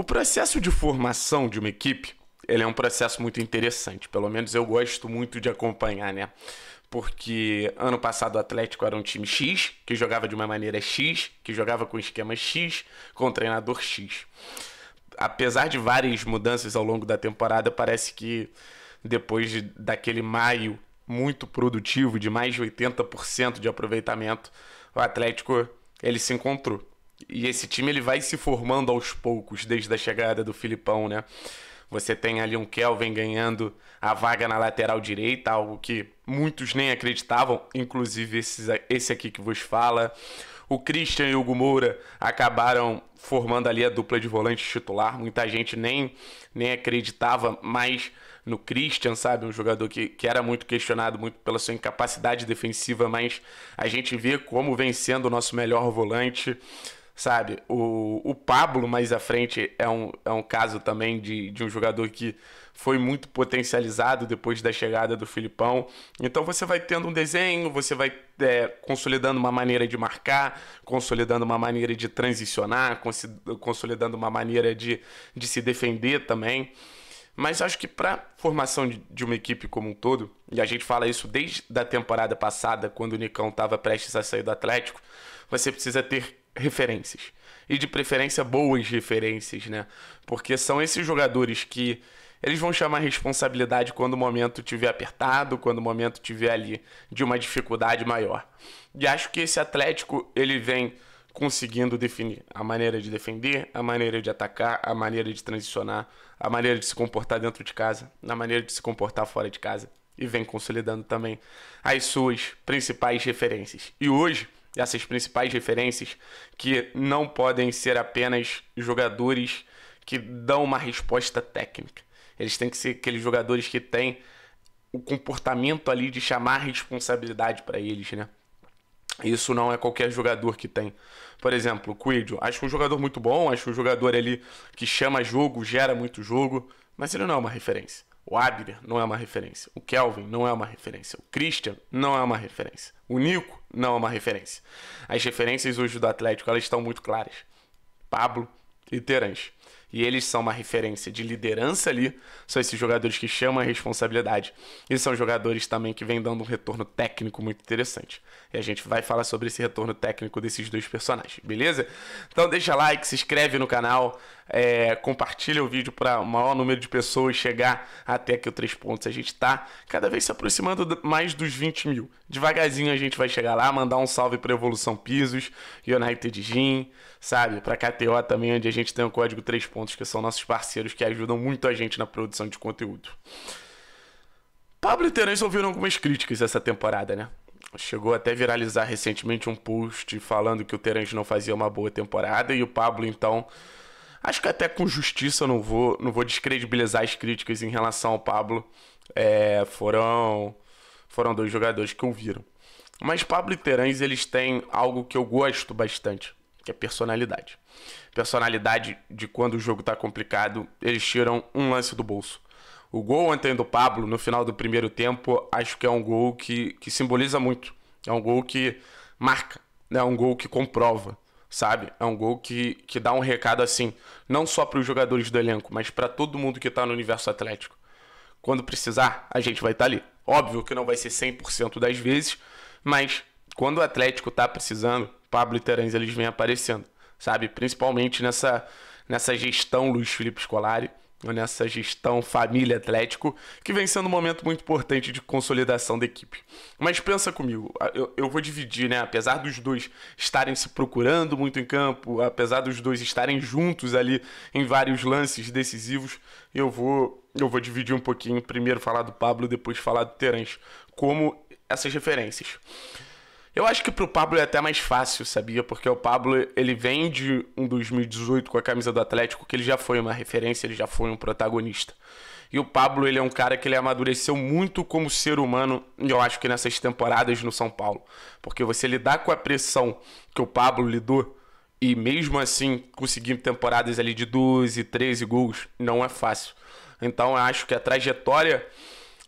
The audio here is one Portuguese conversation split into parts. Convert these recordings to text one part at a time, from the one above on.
O processo de formação de uma equipe, ele é um processo muito interessante, pelo menos eu gosto muito de acompanhar, né? Porque ano passado o Atlético era um time X, que jogava de uma maneira X, que jogava com esquema X, com um treinador X. Apesar de várias mudanças ao longo da temporada, parece que depois de, daquele maio muito produtivo, de mais de 80% de aproveitamento, o Atlético ele se encontrou. E esse time ele vai se formando aos poucos, desde a chegada do Filipão, né? Você tem ali um Kelvin ganhando a vaga na lateral direita, algo que muitos nem acreditavam, inclusive esses, esse aqui que vos fala. O Christian e o Gumoura acabaram formando ali a dupla de volante titular. Muita gente nem, nem acreditava mais no Christian, sabe? Um jogador que, que era muito questionado muito pela sua incapacidade defensiva, mas a gente vê como vencendo o nosso melhor volante sabe? O, o Pablo, mais à frente, é um, é um caso também de, de um jogador que foi muito potencializado depois da chegada do Filipão. Então você vai tendo um desenho, você vai é, consolidando uma maneira de marcar, consolidando uma maneira de transicionar, consolidando uma maneira de, de se defender também. Mas acho que para formação de uma equipe como um todo, e a gente fala isso desde da temporada passada, quando o Nicão estava prestes a sair do Atlético, você precisa ter referências. E de preferência boas referências, né? Porque são esses jogadores que eles vão chamar responsabilidade quando o momento tiver apertado, quando o momento tiver ali de uma dificuldade maior. E acho que esse Atlético ele vem conseguindo definir a maneira de defender, a maneira de atacar, a maneira de transicionar, a maneira de se comportar dentro de casa, a maneira de se comportar fora de casa e vem consolidando também as suas principais referências. E hoje dessas principais referências, que não podem ser apenas jogadores que dão uma resposta técnica. Eles têm que ser aqueles jogadores que têm o comportamento ali de chamar responsabilidade para eles, né? Isso não é qualquer jogador que tem. Por exemplo, o Quidio, acho um jogador muito bom, acho um jogador ali que chama jogo, gera muito jogo, mas ele não é uma referência. O Abner não é uma referência. O Kelvin não é uma referência. O Christian não é uma referência. O Nico não é uma referência. As referências hoje do Atlético elas estão muito claras. Pablo e Terence. E eles são uma referência de liderança ali. São esses jogadores que chamam a responsabilidade. E são jogadores também que vêm dando um retorno técnico muito interessante. E a gente vai falar sobre esse retorno técnico desses dois personagens, beleza? Então deixa like, se inscreve no canal é, compartilha o vídeo para o maior número de pessoas chegar até aqui o 3 pontos. A gente está cada vez se aproximando mais dos 20 mil. Devagarzinho a gente vai chegar lá, mandar um salve para Evolução Pisos, United Gym, sabe? Para KTO também, onde a gente tem o código 3 pontos, que são nossos parceiros que ajudam muito a gente na produção de conteúdo. Pablo e Terence ouviram algumas críticas essa temporada, né? Chegou até viralizar recentemente um post falando que o Terence não fazia uma boa temporada e o Pablo então Acho que até com justiça não vou, não vou descredibilizar as críticas em relação ao Pablo. É, foram, foram dois jogadores que ouviram. Mas Pablo e Terãs, eles têm algo que eu gosto bastante, que é personalidade. Personalidade de quando o jogo tá complicado, eles tiram um lance do bolso. O gol ontem do Pablo, no final do primeiro tempo, acho que é um gol que, que simboliza muito. É um gol que marca, né? é um gol que comprova sabe? É um gol que, que dá um recado assim, não só para os jogadores do elenco, mas para todo mundo que está no universo atlético. Quando precisar, a gente vai estar tá ali. Óbvio que não vai ser 100% das vezes, mas quando o Atlético está precisando, Pablo e Terãs eles vêm aparecendo, sabe? Principalmente nessa, nessa gestão Luiz Felipe Scolari nessa gestão família Atlético, que vem sendo um momento muito importante de consolidação da equipe. Mas pensa comigo, eu, eu vou dividir, né? Apesar dos dois estarem se procurando muito em campo, apesar dos dois estarem juntos ali em vários lances decisivos, eu vou eu vou dividir um pouquinho, primeiro falar do Pablo, depois falar do Terence, como essas referências. Eu acho que pro Pablo é até mais fácil, sabia? Porque o Pablo, ele vem de um 2018 com a camisa do Atlético, que ele já foi uma referência, ele já foi um protagonista. E o Pablo, ele é um cara que ele amadureceu muito como ser humano, eu acho que nessas temporadas no São Paulo. Porque você lidar com a pressão que o Pablo lidou, e mesmo assim conseguir temporadas ali de 12, 13 gols, não é fácil. Então eu acho que a trajetória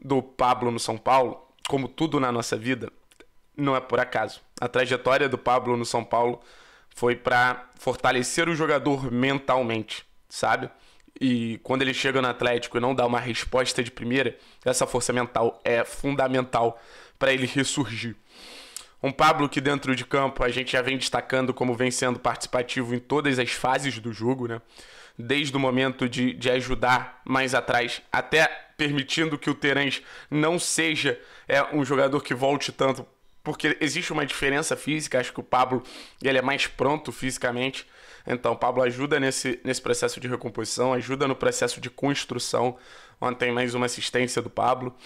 do Pablo no São Paulo, como tudo na nossa vida, não é por acaso. A trajetória do Pablo no São Paulo foi para fortalecer o jogador mentalmente, sabe? E quando ele chega no Atlético e não dá uma resposta de primeira, essa força mental é fundamental para ele ressurgir. Um Pablo que dentro de campo a gente já vem destacando como vem sendo participativo em todas as fases do jogo, né? Desde o momento de, de ajudar mais atrás, até permitindo que o Terence não seja é, um jogador que volte tanto porque existe uma diferença física, acho que o Pablo ele é mais pronto fisicamente. Então, o Pablo ajuda nesse, nesse processo de recomposição, ajuda no processo de construção. Ontem mais uma assistência do Pablo,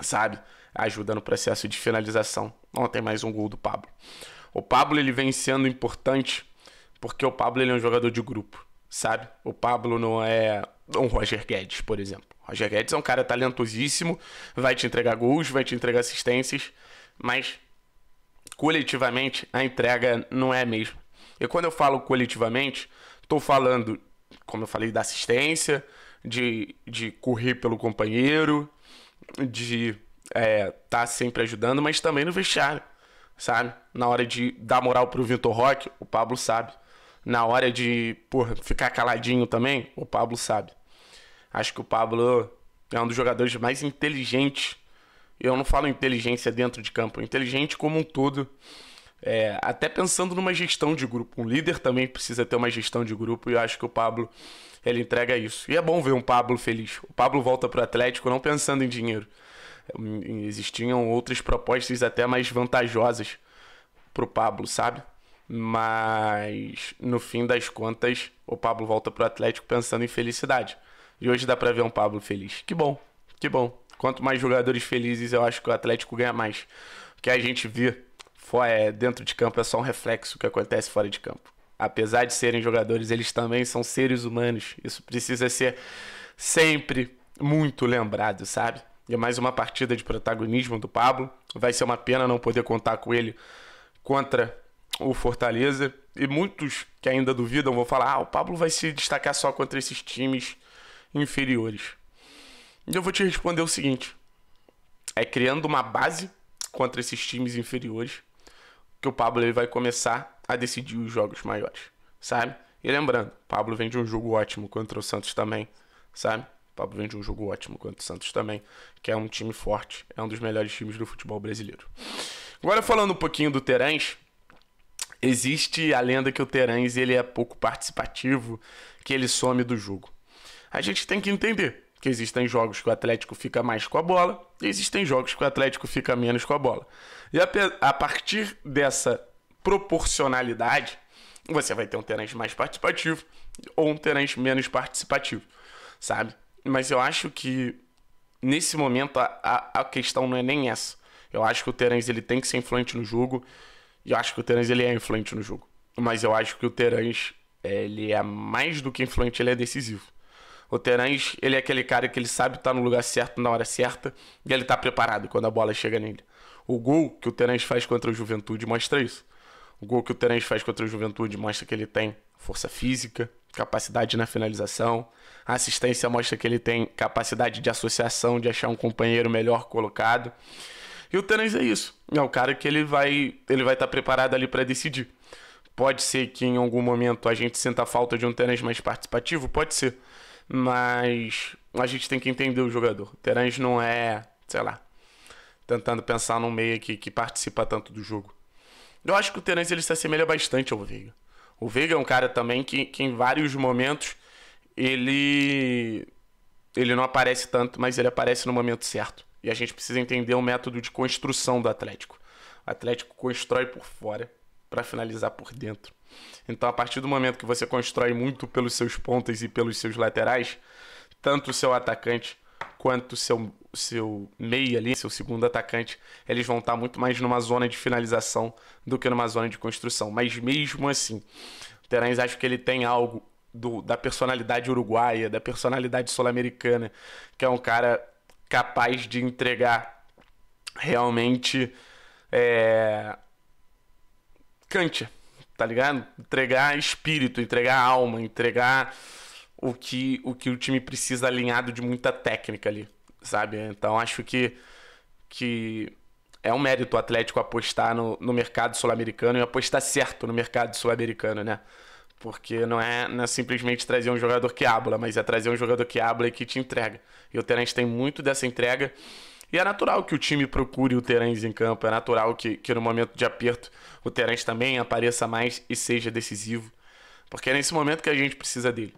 sabe? Ajuda no processo de finalização. Ontem mais um gol do Pablo. O Pablo ele vem sendo importante porque o Pablo ele é um jogador de grupo, sabe? O Pablo não é um Roger Guedes, por exemplo. O Roger Guedes é um cara talentosíssimo, vai te entregar gols, vai te entregar assistências, mas coletivamente a entrega não é a mesma. E quando eu falo coletivamente, estou falando, como eu falei, da assistência, de, de correr pelo companheiro, de estar é, tá sempre ajudando, mas também no vestiário, sabe? Na hora de dar moral para o Vitor Roque, o Pablo sabe. Na hora de porra, ficar caladinho também, o Pablo sabe. Acho que o Pablo é um dos jogadores mais inteligentes eu não falo inteligência dentro de campo, inteligente como um todo. É, até pensando numa gestão de grupo. Um líder também precisa ter uma gestão de grupo e eu acho que o Pablo ele entrega isso. E é bom ver um Pablo feliz. O Pablo volta para o Atlético não pensando em dinheiro. Existiam outras propostas até mais vantajosas para o Pablo, sabe? Mas no fim das contas, o Pablo volta para o Atlético pensando em felicidade. E hoje dá para ver um Pablo feliz. Que bom, que bom. Quanto mais jogadores felizes, eu acho que o Atlético ganha mais. O que a gente vê fora, é, dentro de campo é só um reflexo que acontece fora de campo. Apesar de serem jogadores, eles também são seres humanos. Isso precisa ser sempre muito lembrado, sabe? E mais uma partida de protagonismo do Pablo. Vai ser uma pena não poder contar com ele contra o Fortaleza. E muitos que ainda duvidam vão falar: ah, o Pablo vai se destacar só contra esses times inferiores. E eu vou te responder o seguinte: é criando uma base contra esses times inferiores que o Pablo ele vai começar a decidir os jogos maiores, sabe? E lembrando, Pablo vem de um jogo ótimo contra o Santos também, sabe? Pablo vem de um jogo ótimo contra o Santos também, que é um time forte, é um dos melhores times do futebol brasileiro. Agora falando um pouquinho do Terãs, existe a lenda que o Terãs ele é pouco participativo, que ele some do jogo. A gente tem que entender, que existem jogos que o Atlético fica mais com a bola, e existem jogos que o Atlético fica menos com a bola. E a, a partir dessa proporcionalidade, você vai ter um Terence mais participativo ou um Terence menos participativo, sabe? Mas eu acho que nesse momento a, a, a questão não é nem essa. Eu acho que o Terence ele tem que ser influente no jogo, e eu acho que o Terence ele é influente no jogo. Mas eu acho que o Terence ele é mais do que influente, ele é decisivo. O Terãs, ele é aquele cara que ele sabe estar tá no lugar certo, na hora certa, e ele tá preparado quando a bola chega nele. O gol que o Terãs faz contra o Juventude mostra isso. O gol que o Terãs faz contra o Juventude mostra que ele tem força física, capacidade na finalização. A assistência mostra que ele tem capacidade de associação, de achar um companheiro melhor colocado. E o Terence é isso. É o cara que ele vai ele vai estar tá preparado ali para decidir. Pode ser que em algum momento a gente sinta falta de um Terence mais participativo, pode ser. Mas a gente tem que entender o jogador. O Terence não é, sei lá, tentando pensar num meia que, que participa tanto do jogo. Eu acho que o Terence ele se assemelha bastante ao Veiga. O Veiga é um cara também que, que em vários momentos ele ele não aparece tanto, mas ele aparece no momento certo. E a gente precisa entender o método de construção do Atlético. O Atlético constrói por fora para finalizar por dentro. Então, a partir do momento que você constrói muito pelos seus pontas e pelos seus laterais, tanto o seu atacante quanto o seu, seu meio ali, seu segundo atacante, eles vão estar muito mais numa zona de finalização do que numa zona de construção. Mas mesmo assim, o Terães acho que ele tem algo do, da personalidade uruguaia, da personalidade sul-americana, que é um cara capaz de entregar realmente é, tá ligado? Entregar espírito, entregar alma, entregar o que o, que o time precisa alinhado de muita técnica ali, sabe? Então acho que, que é um mérito o Atlético apostar no, no mercado sul-americano e apostar certo no mercado sul-americano, né? Porque não é, não é simplesmente trazer um jogador que habla, mas é trazer um jogador que habla e que te entrega. E o Terence tem muito dessa entrega. E é natural que o time procure o Terãs em campo, é natural que, que no momento de aperto o Terãs também apareça mais e seja decisivo. Porque é nesse momento que a gente precisa dele,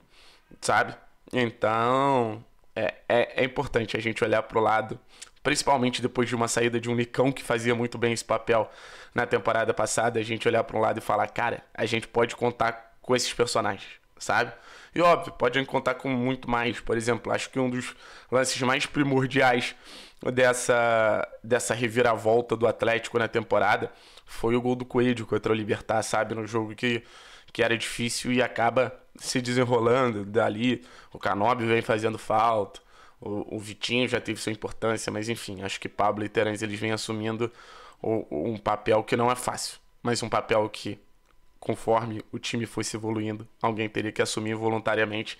sabe? Então, é, é, é importante a gente olhar pro lado, principalmente depois de uma saída de um Nicão que fazia muito bem esse papel na temporada passada, a gente olhar para um lado e falar, cara, a gente pode contar com esses personagens sabe? E óbvio, podem contar com muito mais. Por exemplo, acho que um dos lances mais primordiais dessa, dessa reviravolta do Atlético na temporada foi o gol do Coelho contra o Libertar, sabe? No jogo que, que era difícil e acaba se desenrolando. Dali, o Canobi vem fazendo falta. O, o, Vitinho já teve sua importância, mas enfim, acho que Pablo e Terence eles vêm assumindo o, o, um papel que não é fácil, mas um papel que conforme o time fosse evoluindo, alguém teria que assumir voluntariamente.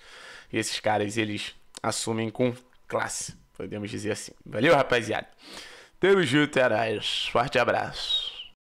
E esses caras, eles assumem com classe, podemos dizer assim. Valeu, rapaziada. Tamo junto, heróis. É Forte abraço.